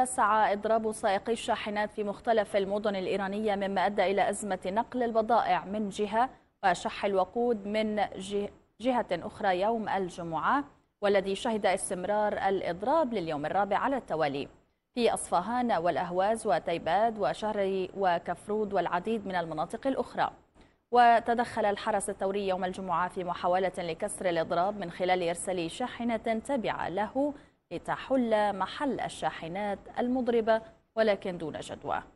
اتسع إضراب سائقي الشاحنات في مختلف المدن الإيرانية مما أدى إلى أزمة نقل البضائع من جهة وشح الوقود من جهة أخرى يوم الجمعة والذي شهد استمرار الإضراب لليوم الرابع على التوالي في أصفهان والأهواز وتيباد وشهر وكفرود والعديد من المناطق الأخرى وتدخل الحرس الثوري يوم الجمعة في محاولة لكسر الإضراب من خلال إرسال شاحنة تابعة له لتحل محل الشاحنات المضربة ولكن دون جدوى